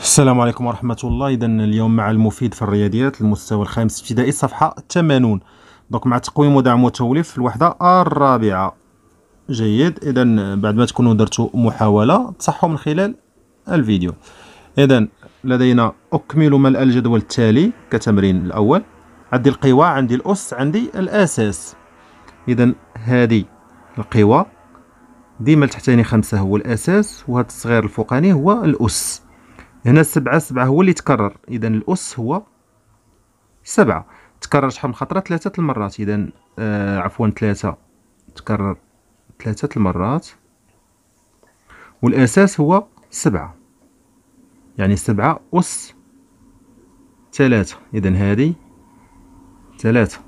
السلام عليكم ورحمة الله إذا اليوم مع المفيد في الرياضيات المستوى الخامس ابتدائي الصفحة 80 دونك مع تقويم ودعم وتوليف في الوحدة الرابعة جيد إذا بعد ما تكونوا درتوا محاولة تصحوا من خلال الفيديو إذا لدينا أكمل ملء الجدول التالي كتمرين الأول عندي القوى عندي الأس عندي الأساس إذا هذه القوى ديما التحتاني خمسة هو الأساس وهذا الصغير الفوقاني هو الأس هنا سبعة سبعة هو اللي تكرر اذا الاس هو سبعة تكرر شحال من خطرة ثلاثة المرات اذا آه عفوا ثلاثة تكرر ثلاثة المرات والاساس هو سبعة يعني سبعة اس ثلاثة اذا هذه ثلاثة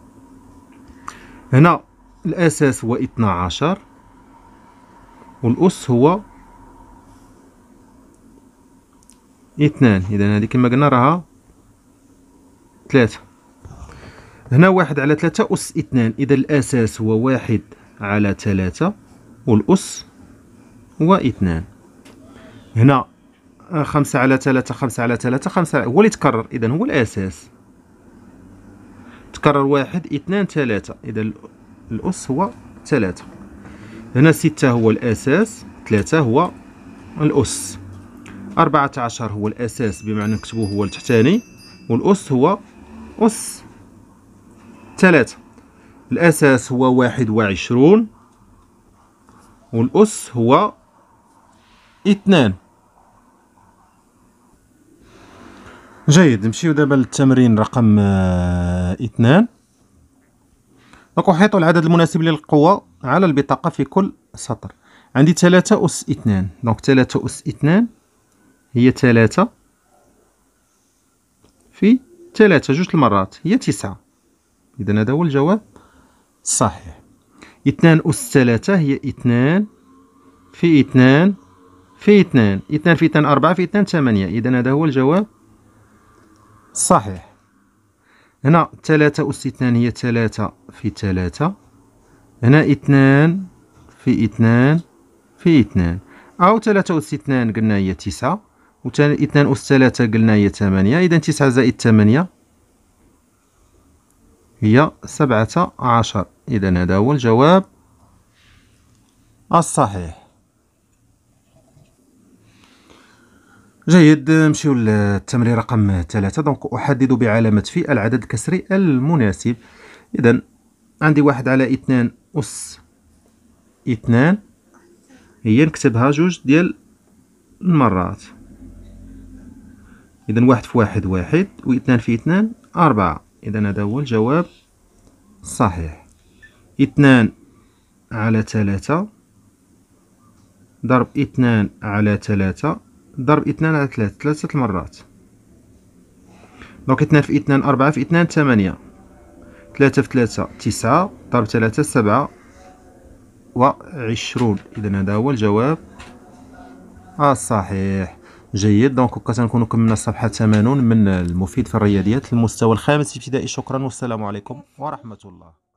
هنا الاساس هو اثنا عشر والاس هو اثنان اذا هذه كما قلنا راها ثلاثة هنا واحد على ثلاثة أس اثنان إذا الأساس هو واحد على ثلاثة والأس هو اثنان هنا خمسة على ثلاثة خمسة على ثلاثة خمسة هو اللي تكرر إذا هو الأساس تكرر واحد اثنان ثلاثة إذا الأس هو ثلاثة هنا ستة هو الأساس ثلاثة هو الأس 14 هو الأساس بمعنى نكتبوه هو التحتاني والأس هو أس تلاتة الأساس هو واحد وعشرون والأس هو اثنان جيد نمشيو دابا للتمرين رقم آه، اثنان دونك أحيط العدد المناسب للقوة على البطاقة في كل سطر عندي تلاتة أس اثنان دونك تلاتة أس اثنان هي ثلاثة في ثلاثة جوج المرات هي تسعة إذا هذا هو الجواب الصحيح اثنان أس ثلاثة هي اثنان في اثنان في اثنان اثنان في اثنان أربعة في اثنان ثمانية إذا هذا هو الجواب صحيح هنا ثلاثة أس اثنان هي ثلاثة في ثلاثة هنا اثنان في اثنان في اثنان أو ثلاثة أس اثنان قلنا هي تسعة اثنان أس ثلاثة قلنا هي ثمانية إذا تسعة زائد ثمانية هي سبعة عشر إذا هذا هو الجواب الصحيح جيد نمشيو للتمرين رقم ثلاثة دونك أحدد بعلامة في العدد الكسري المناسب إذا عندي واحد على اثنان أس اثنان هي نكتبها جوج ديال المرات إذا واحد في واحد واحد واثنان في اثنان أربعة إذا هذا هو الجواب الصحيح اثنان على ثلاثة ضرب اثنان على ثلاثة ضرب اثنان على ثلاثة ثلاثة المرات دونك اثنان في اثنان أربعة في اثنان ثمانية ثلاثة في ثلاثة تسعة ضرب ثلاثة سبعة وعشرون إذا هذا هو الجواب الصحيح جيد دونك هكا تنكونو كملنا صفحه 80 من المفيد في الرياضيات المستوى الخامس ابتدائي شكرا والسلام عليكم ورحمه الله